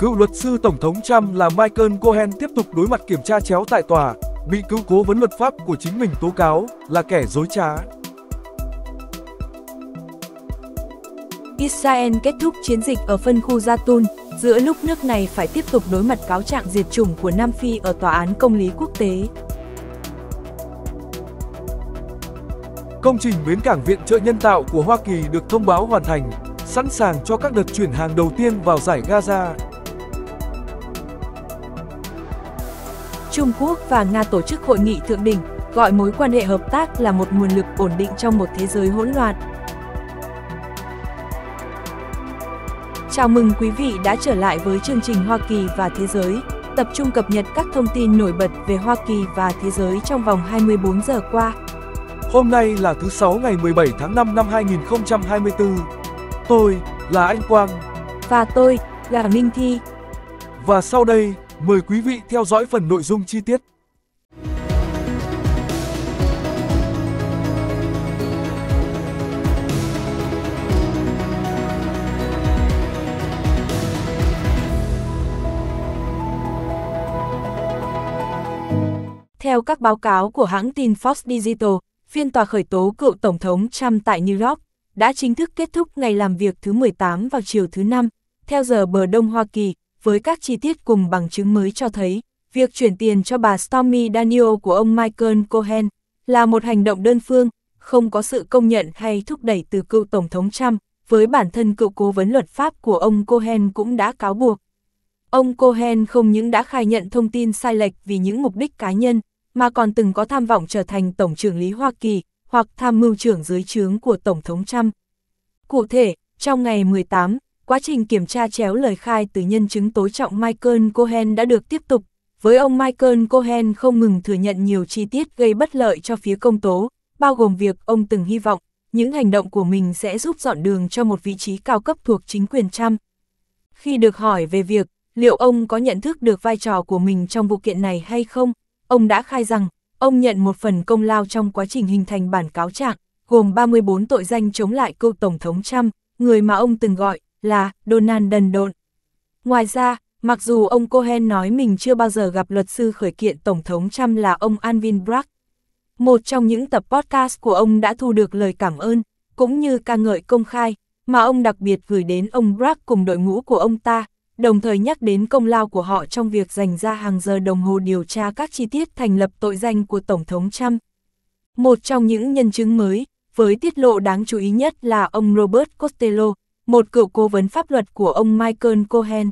Cựu luật sư Tổng thống Trump là Michael Cohen tiếp tục đối mặt kiểm tra chéo tại tòa, bị cựu cố vấn luật pháp của chính mình tố cáo là kẻ dối trá. Israel kết thúc chiến dịch ở phân khu Zatun, giữa lúc nước này phải tiếp tục đối mặt cáo trạng diệt chủng của Nam Phi ở Tòa án Công lý Quốc tế. Công trình bến cảng viện trợ nhân tạo của Hoa Kỳ được thông báo hoàn thành, sẵn sàng cho các đợt chuyển hàng đầu tiên vào giải Gaza. Trung Quốc và Nga tổ chức hội nghị thượng đỉnh, gọi mối quan hệ hợp tác là một nguồn lực ổn định trong một thế giới hỗn loạn. Chào mừng quý vị đã trở lại với chương trình Hoa Kỳ và Thế giới, tập trung cập nhật các thông tin nổi bật về Hoa Kỳ và thế giới trong vòng 24 giờ qua. Hôm nay là thứ Sáu ngày 17 tháng 5 năm 2024. Tôi là Anh Quang. Và tôi là Minh Thi. Và sau đây Mời quý vị theo dõi phần nội dung chi tiết. Theo các báo cáo của hãng tin Fox Digital, phiên tòa khởi tố cựu Tổng thống Trump tại New York đã chính thức kết thúc ngày làm việc thứ 18 vào chiều thứ Năm, theo giờ bờ Đông Hoa Kỳ, với các chi tiết cùng bằng chứng mới cho thấy, việc chuyển tiền cho bà Stormy Daniel của ông Michael Cohen là một hành động đơn phương, không có sự công nhận hay thúc đẩy từ cựu Tổng thống Trump, với bản thân cựu cố vấn luật pháp của ông Cohen cũng đã cáo buộc. Ông Cohen không những đã khai nhận thông tin sai lệch vì những mục đích cá nhân, mà còn từng có tham vọng trở thành Tổng trưởng lý Hoa Kỳ hoặc tham mưu trưởng dưới trướng của Tổng thống Trump. Cụ thể, trong ngày 18 quá trình kiểm tra chéo lời khai từ nhân chứng tối trọng Michael Cohen đã được tiếp tục, với ông Michael Cohen không ngừng thừa nhận nhiều chi tiết gây bất lợi cho phía công tố, bao gồm việc ông từng hy vọng những hành động của mình sẽ giúp dọn đường cho một vị trí cao cấp thuộc chính quyền Trump. Khi được hỏi về việc liệu ông có nhận thức được vai trò của mình trong vụ kiện này hay không, ông đã khai rằng ông nhận một phần công lao trong quá trình hình thành bản cáo trạng, gồm 34 tội danh chống lại cựu Tổng thống Trump, người mà ông từng gọi là Donald đần độn. Ngoài ra, mặc dù ông Cohen nói mình chưa bao giờ gặp luật sư khởi kiện Tổng thống Trump là ông Alvin Bragg, một trong những tập podcast của ông đã thu được lời cảm ơn, cũng như ca ngợi công khai, mà ông đặc biệt gửi đến ông Bragg cùng đội ngũ của ông ta, đồng thời nhắc đến công lao của họ trong việc dành ra hàng giờ đồng hồ điều tra các chi tiết thành lập tội danh của Tổng thống Trump. Một trong những nhân chứng mới, với tiết lộ đáng chú ý nhất là ông Robert Costello, một cựu cố vấn pháp luật của ông Michael Cohen.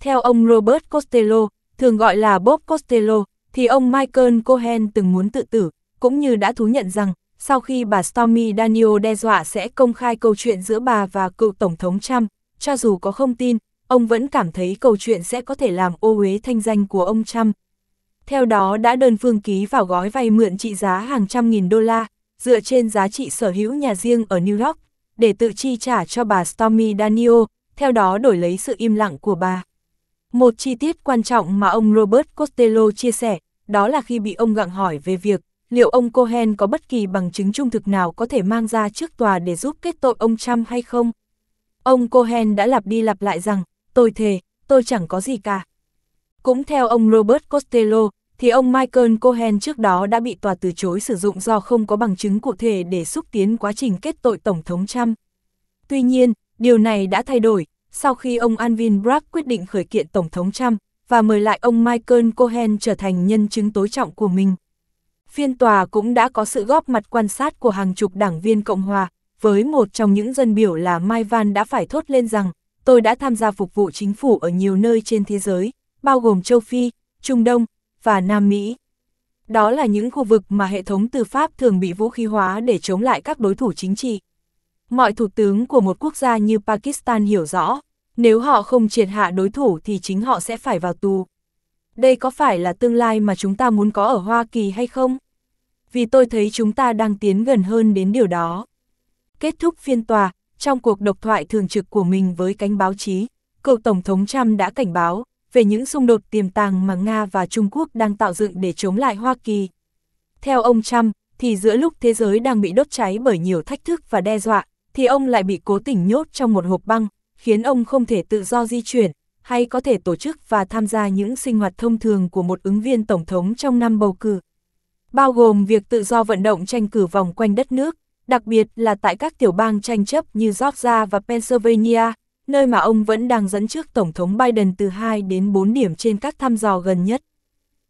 Theo ông Robert Costello, thường gọi là Bob Costello, thì ông Michael Cohen từng muốn tự tử, cũng như đã thú nhận rằng, sau khi bà Stormy Daniel đe dọa sẽ công khai câu chuyện giữa bà và cựu Tổng thống Trump, cho dù có không tin, ông vẫn cảm thấy câu chuyện sẽ có thể làm ô uế thanh danh của ông Trump. Theo đó đã đơn phương ký vào gói vay mượn trị giá hàng trăm nghìn đô la, dựa trên giá trị sở hữu nhà riêng ở New York để tự chi trả cho bà Stormy Daniel, theo đó đổi lấy sự im lặng của bà. Một chi tiết quan trọng mà ông Robert Costello chia sẻ, đó là khi bị ông gặng hỏi về việc liệu ông Cohen có bất kỳ bằng chứng trung thực nào có thể mang ra trước tòa để giúp kết tội ông Trump hay không. Ông Cohen đã lặp đi lặp lại rằng, tôi thề, tôi chẳng có gì cả. Cũng theo ông Robert Costello, thì ông Michael Cohen trước đó đã bị tòa từ chối sử dụng do không có bằng chứng cụ thể để xúc tiến quá trình kết tội Tổng thống Trump. Tuy nhiên, điều này đã thay đổi sau khi ông Alvin Bragg quyết định khởi kiện Tổng thống Trump và mời lại ông Michael Cohen trở thành nhân chứng tối trọng của mình. Phiên tòa cũng đã có sự góp mặt quan sát của hàng chục đảng viên Cộng Hòa, với một trong những dân biểu là Mike Van đã phải thốt lên rằng, tôi đã tham gia phục vụ chính phủ ở nhiều nơi trên thế giới, bao gồm châu Phi, Trung Đông, và Nam Mỹ. Đó là những khu vực mà hệ thống tư pháp thường bị vũ khí hóa để chống lại các đối thủ chính trị. Mọi thủ tướng của một quốc gia như Pakistan hiểu rõ, nếu họ không triệt hạ đối thủ thì chính họ sẽ phải vào tù. Đây có phải là tương lai mà chúng ta muốn có ở Hoa Kỳ hay không? Vì tôi thấy chúng ta đang tiến gần hơn đến điều đó. Kết thúc phiên tòa, trong cuộc độc thoại thường trực của mình với cánh báo chí, cựu Tổng thống Trump đã cảnh báo, về những xung đột tiềm tàng mà Nga và Trung Quốc đang tạo dựng để chống lại Hoa Kỳ. Theo ông Trump, thì giữa lúc thế giới đang bị đốt cháy bởi nhiều thách thức và đe dọa, thì ông lại bị cố tình nhốt trong một hộp băng, khiến ông không thể tự do di chuyển, hay có thể tổ chức và tham gia những sinh hoạt thông thường của một ứng viên tổng thống trong năm bầu cử. Bao gồm việc tự do vận động tranh cử vòng quanh đất nước, đặc biệt là tại các tiểu bang tranh chấp như Georgia và Pennsylvania, nơi mà ông vẫn đang dẫn trước Tổng thống Biden từ 2 đến 4 điểm trên các thăm dò gần nhất.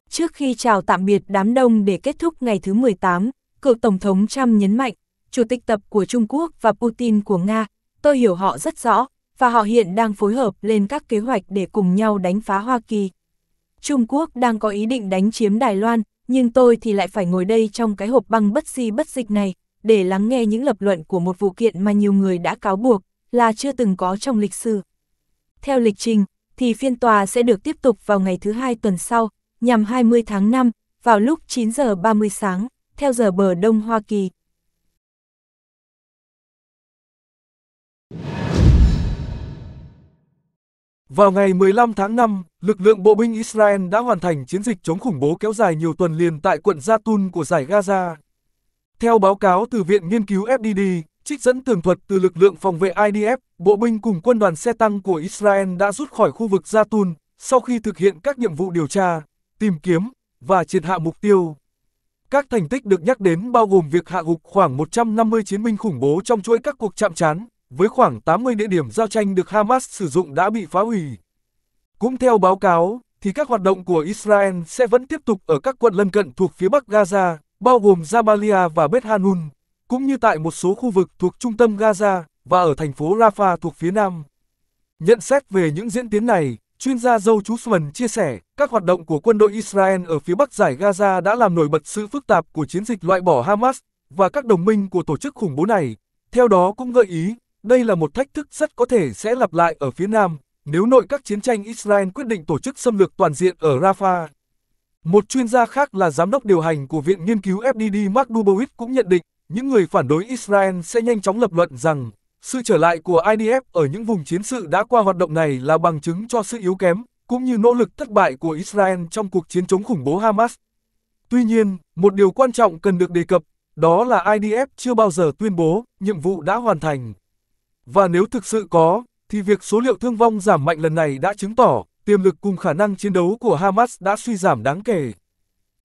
Trước khi chào tạm biệt đám đông để kết thúc ngày thứ 18, cựu Tổng thống Trump nhấn mạnh, Chủ tịch Tập của Trung Quốc và Putin của Nga, tôi hiểu họ rất rõ, và họ hiện đang phối hợp lên các kế hoạch để cùng nhau đánh phá Hoa Kỳ. Trung Quốc đang có ý định đánh chiếm Đài Loan, nhưng tôi thì lại phải ngồi đây trong cái hộp băng bất di bất dịch này, để lắng nghe những lập luận của một vụ kiện mà nhiều người đã cáo buộc, là chưa từng có trong lịch sử. Theo lịch trình, thì phiên tòa sẽ được tiếp tục vào ngày thứ hai tuần sau, nhằm 20 tháng 5, vào lúc 9 giờ 30 sáng, theo giờ bờ Đông Hoa Kỳ. Vào ngày 15 tháng 5, lực lượng bộ binh Israel đã hoàn thành chiến dịch chống khủng bố kéo dài nhiều tuần liền tại quận Zatun của giải Gaza. Theo báo cáo từ Viện Nghiên cứu FDD, Trích dẫn tường thuật từ lực lượng phòng vệ IDF, bộ binh cùng quân đoàn xe tăng của Israel đã rút khỏi khu vực Zatun sau khi thực hiện các nhiệm vụ điều tra, tìm kiếm và triệt hạ mục tiêu. Các thành tích được nhắc đến bao gồm việc hạ gục khoảng 150 chiến binh khủng bố trong chuỗi các cuộc chạm trán, với khoảng 80 địa điểm giao tranh được Hamas sử dụng đã bị phá hủy. Cũng theo báo cáo, thì các hoạt động của Israel sẽ vẫn tiếp tục ở các quận lân cận thuộc phía bắc Gaza, bao gồm Jabalia và Bet Hanun cũng như tại một số khu vực thuộc trung tâm Gaza và ở thành phố Rafah thuộc phía nam. Nhận xét về những diễn tiến này, chuyên gia Joe Chusman chia sẻ, các hoạt động của quân đội Israel ở phía bắc giải Gaza đã làm nổi bật sự phức tạp của chiến dịch loại bỏ Hamas và các đồng minh của tổ chức khủng bố này. Theo đó cũng gợi ý, đây là một thách thức rất có thể sẽ lặp lại ở phía nam nếu nội các chiến tranh Israel quyết định tổ chức xâm lược toàn diện ở Rafah. Một chuyên gia khác là giám đốc điều hành của Viện Nghiên cứu FDD Mark Dubowitz cũng nhận định, những người phản đối Israel sẽ nhanh chóng lập luận rằng sự trở lại của IDF ở những vùng chiến sự đã qua hoạt động này là bằng chứng cho sự yếu kém, cũng như nỗ lực thất bại của Israel trong cuộc chiến chống khủng bố Hamas. Tuy nhiên, một điều quan trọng cần được đề cập, đó là IDF chưa bao giờ tuyên bố nhiệm vụ đã hoàn thành. Và nếu thực sự có, thì việc số liệu thương vong giảm mạnh lần này đã chứng tỏ tiềm lực cùng khả năng chiến đấu của Hamas đã suy giảm đáng kể.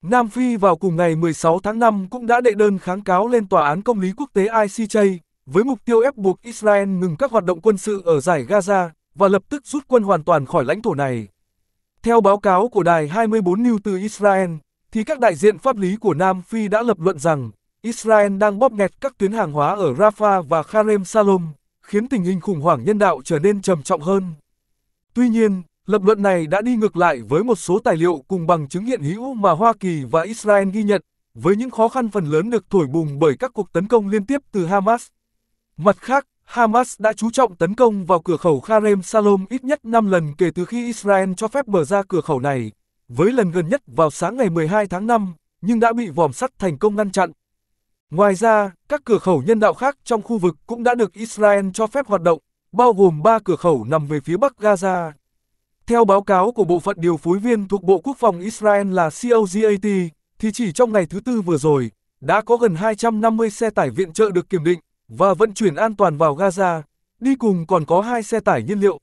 Nam Phi vào cùng ngày 16 tháng 5 cũng đã đệ đơn kháng cáo lên Tòa án Công lý Quốc tế ICJ, với mục tiêu ép buộc Israel ngừng các hoạt động quân sự ở giải Gaza và lập tức rút quân hoàn toàn khỏi lãnh thổ này. Theo báo cáo của đài 24 News từ Israel, thì các đại diện pháp lý của Nam Phi đã lập luận rằng Israel đang bóp nghẹt các tuyến hàng hóa ở Rafah và Karem Salom, khiến tình hình khủng hoảng nhân đạo trở nên trầm trọng hơn. Tuy nhiên, Lập luận này đã đi ngược lại với một số tài liệu cùng bằng chứng hiện hữu mà Hoa Kỳ và Israel ghi nhận, với những khó khăn phần lớn được thổi bùng bởi các cuộc tấn công liên tiếp từ Hamas. Mặt khác, Hamas đã chú trọng tấn công vào cửa khẩu Kharem Salom ít nhất 5 lần kể từ khi Israel cho phép mở ra cửa khẩu này, với lần gần nhất vào sáng ngày 12 tháng 5, nhưng đã bị vòm sắt thành công ngăn chặn. Ngoài ra, các cửa khẩu nhân đạo khác trong khu vực cũng đã được Israel cho phép hoạt động, bao gồm ba cửa khẩu nằm về phía bắc Gaza, theo báo cáo của Bộ phận Điều phối viên thuộc Bộ Quốc phòng Israel là COGAT, thì chỉ trong ngày thứ tư vừa rồi, đã có gần 250 xe tải viện trợ được kiểm định và vận chuyển an toàn vào Gaza, đi cùng còn có hai xe tải nhiên liệu.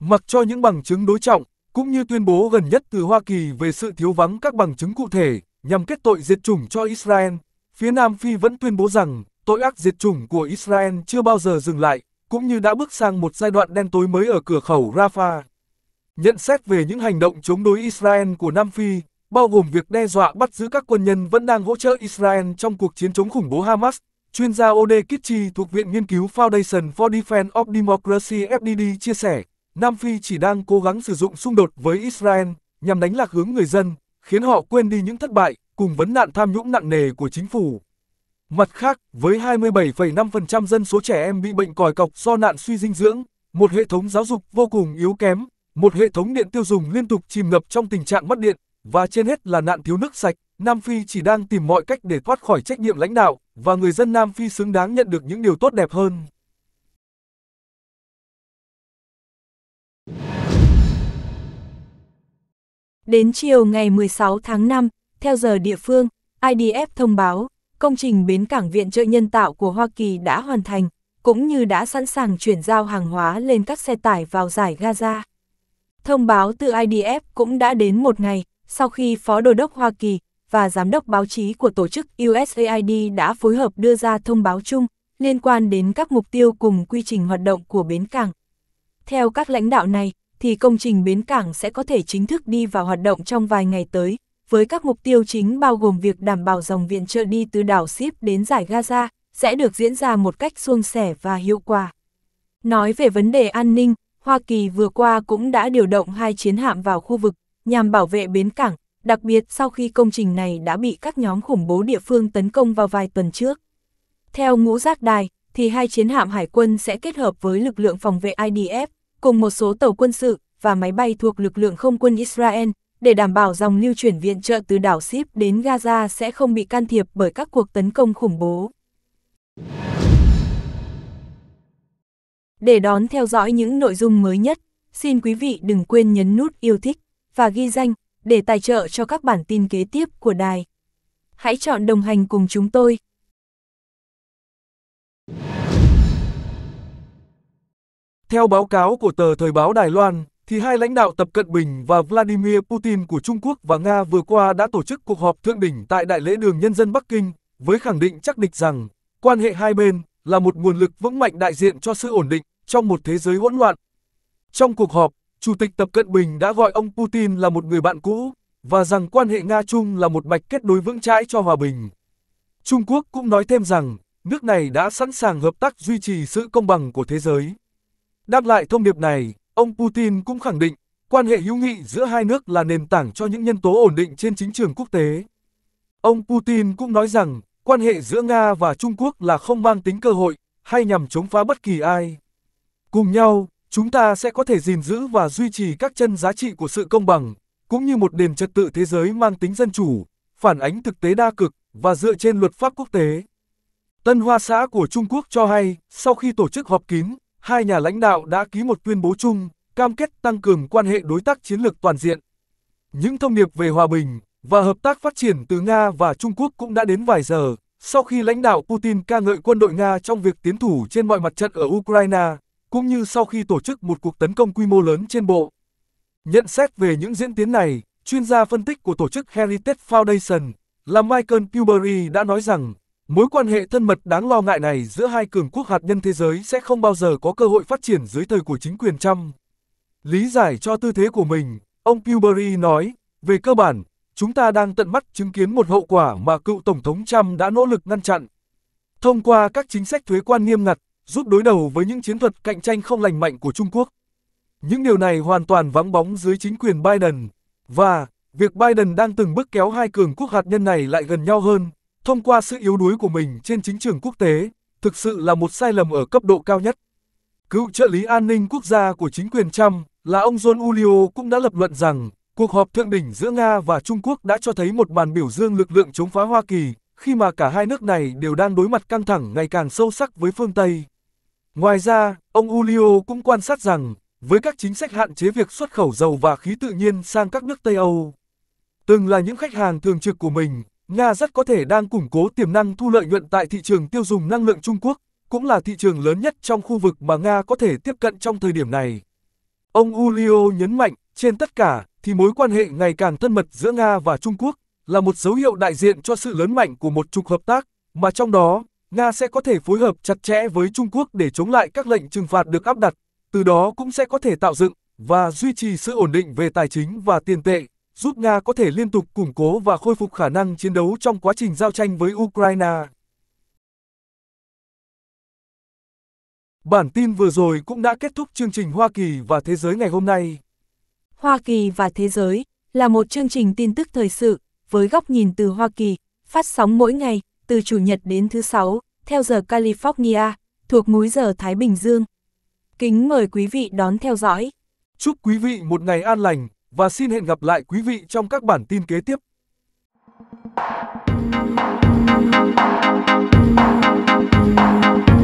Mặc cho những bằng chứng đối trọng, cũng như tuyên bố gần nhất từ Hoa Kỳ về sự thiếu vắng các bằng chứng cụ thể nhằm kết tội diệt chủng cho Israel, phía Nam Phi vẫn tuyên bố rằng tội ác diệt chủng của Israel chưa bao giờ dừng lại, cũng như đã bước sang một giai đoạn đen tối mới ở cửa khẩu Rafah. Nhận xét về những hành động chống đối Israel của Nam Phi, bao gồm việc đe dọa bắt giữ các quân nhân vẫn đang hỗ trợ Israel trong cuộc chiến chống khủng bố Hamas, chuyên gia Ode Kitchi thuộc Viện Nghiên cứu Foundation for Defense of Democracy FDD chia sẻ, Nam Phi chỉ đang cố gắng sử dụng xung đột với Israel nhằm đánh lạc hướng người dân, khiến họ quên đi những thất bại cùng vấn nạn tham nhũng nặng nề của chính phủ. Mặt khác, với 27,5% dân số trẻ em bị bệnh còi cọc do nạn suy dinh dưỡng, một hệ thống giáo dục vô cùng yếu kém, một hệ thống điện tiêu dùng liên tục chìm ngập trong tình trạng mất điện, và trên hết là nạn thiếu nước sạch, Nam Phi chỉ đang tìm mọi cách để thoát khỏi trách nhiệm lãnh đạo, và người dân Nam Phi xứng đáng nhận được những điều tốt đẹp hơn. Đến chiều ngày 16 tháng 5, theo giờ địa phương, IDF thông báo, công trình bến cảng viện trợ nhân tạo của Hoa Kỳ đã hoàn thành, cũng như đã sẵn sàng chuyển giao hàng hóa lên các xe tải vào giải Gaza. Thông báo từ IDF cũng đã đến một ngày, sau khi Phó Đô đốc Hoa Kỳ và Giám đốc báo chí của tổ chức USAID đã phối hợp đưa ra thông báo chung liên quan đến các mục tiêu cùng quy trình hoạt động của bến cảng. Theo các lãnh đạo này, thì công trình bến cảng sẽ có thể chính thức đi vào hoạt động trong vài ngày tới, với các mục tiêu chính bao gồm việc đảm bảo dòng viện trợ đi từ đảo Ship đến giải Gaza sẽ được diễn ra một cách suôn sẻ và hiệu quả. Nói về vấn đề an ninh, Hoa Kỳ vừa qua cũng đã điều động hai chiến hạm vào khu vực nhằm bảo vệ bến cảng, đặc biệt sau khi công trình này đã bị các nhóm khủng bố địa phương tấn công vào vài tuần trước. Theo ngũ giác đài, thì hai chiến hạm hải quân sẽ kết hợp với lực lượng phòng vệ IDF, cùng một số tàu quân sự và máy bay thuộc lực lượng không quân Israel, để đảm bảo dòng lưu chuyển viện trợ từ đảo Sip đến Gaza sẽ không bị can thiệp bởi các cuộc tấn công khủng bố. Để đón theo dõi những nội dung mới nhất, xin quý vị đừng quên nhấn nút yêu thích và ghi danh để tài trợ cho các bản tin kế tiếp của đài. Hãy chọn đồng hành cùng chúng tôi. Theo báo cáo của tờ Thời báo Đài Loan, thì hai lãnh đạo Tập Cận Bình và Vladimir Putin của Trung Quốc và Nga vừa qua đã tổ chức cuộc họp thượng đỉnh tại Đại lễ đường Nhân dân Bắc Kinh, với khẳng định chắc địch rằng quan hệ hai bên là một nguồn lực vững mạnh đại diện cho sự ổn định trong một thế giới hỗn loạn. Trong cuộc họp, Chủ tịch Tập Cận Bình đã gọi ông Putin là một người bạn cũ và rằng quan hệ Nga-Trung là một mạch kết nối vững chãi cho hòa bình. Trung Quốc cũng nói thêm rằng, nước này đã sẵn sàng hợp tác duy trì sự công bằng của thế giới. Đáp lại thông điệp này, ông Putin cũng khẳng định, quan hệ hữu nghị giữa hai nước là nền tảng cho những nhân tố ổn định trên chính trường quốc tế. Ông Putin cũng nói rằng, quan hệ giữa Nga và Trung Quốc là không mang tính cơ hội hay nhằm chống phá bất kỳ ai. Cùng nhau, chúng ta sẽ có thể gìn giữ và duy trì các chân giá trị của sự công bằng, cũng như một nền trật tự thế giới mang tính dân chủ, phản ánh thực tế đa cực và dựa trên luật pháp quốc tế. Tân Hoa xã của Trung Quốc cho hay, sau khi tổ chức họp kín, hai nhà lãnh đạo đã ký một tuyên bố chung, cam kết tăng cường quan hệ đối tác chiến lược toàn diện. Những thông điệp về hòa bình, và hợp tác phát triển từ Nga và Trung Quốc cũng đã đến vài giờ, sau khi lãnh đạo Putin ca ngợi quân đội Nga trong việc tiến thủ trên mọi mặt trận ở Ukraine, cũng như sau khi tổ chức một cuộc tấn công quy mô lớn trên bộ. Nhận xét về những diễn tiến này, chuyên gia phân tích của tổ chức Heritage Foundation là Michael Pilbury đã nói rằng, mối quan hệ thân mật đáng lo ngại này giữa hai cường quốc hạt nhân thế giới sẽ không bao giờ có cơ hội phát triển dưới thời của chính quyền Trump. Lý giải cho tư thế của mình, ông Pilbury nói, về cơ bản, chúng ta đang tận mắt chứng kiến một hậu quả mà cựu Tổng thống Trump đã nỗ lực ngăn chặn. Thông qua các chính sách thuế quan nghiêm ngặt, giúp đối đầu với những chiến thuật cạnh tranh không lành mạnh của Trung Quốc. Những điều này hoàn toàn vắng bóng dưới chính quyền Biden. Và, việc Biden đang từng bước kéo hai cường quốc hạt nhân này lại gần nhau hơn, thông qua sự yếu đuối của mình trên chính trường quốc tế, thực sự là một sai lầm ở cấp độ cao nhất. Cựu trợ lý an ninh quốc gia của chính quyền Trump là ông John Ulio cũng đã lập luận rằng Cuộc họp thượng đỉnh giữa Nga và Trung Quốc đã cho thấy một màn biểu dương lực lượng chống phá Hoa Kỳ, khi mà cả hai nước này đều đang đối mặt căng thẳng ngày càng sâu sắc với phương Tây. Ngoài ra, ông Ulio cũng quan sát rằng, với các chính sách hạn chế việc xuất khẩu dầu và khí tự nhiên sang các nước Tây Âu, từng là những khách hàng thường trực của mình, Nga rất có thể đang củng cố tiềm năng thu lợi nhuận tại thị trường tiêu dùng năng lượng Trung Quốc, cũng là thị trường lớn nhất trong khu vực mà Nga có thể tiếp cận trong thời điểm này. Ông Ulio nhấn mạnh, trên tất cả, thì mối quan hệ ngày càng thân mật giữa Nga và Trung Quốc là một dấu hiệu đại diện cho sự lớn mạnh của một trục hợp tác, mà trong đó, Nga sẽ có thể phối hợp chặt chẽ với Trung Quốc để chống lại các lệnh trừng phạt được áp đặt, từ đó cũng sẽ có thể tạo dựng và duy trì sự ổn định về tài chính và tiền tệ, giúp Nga có thể liên tục củng cố và khôi phục khả năng chiến đấu trong quá trình giao tranh với Ukraine. Bản tin vừa rồi cũng đã kết thúc chương trình Hoa Kỳ và Thế giới ngày hôm nay. Hoa Kỳ và Thế giới là một chương trình tin tức thời sự với góc nhìn từ Hoa Kỳ, phát sóng mỗi ngày từ Chủ nhật đến thứ Sáu, theo giờ California, thuộc múi giờ Thái Bình Dương. Kính mời quý vị đón theo dõi. Chúc quý vị một ngày an lành và xin hẹn gặp lại quý vị trong các bản tin kế tiếp. Thank you.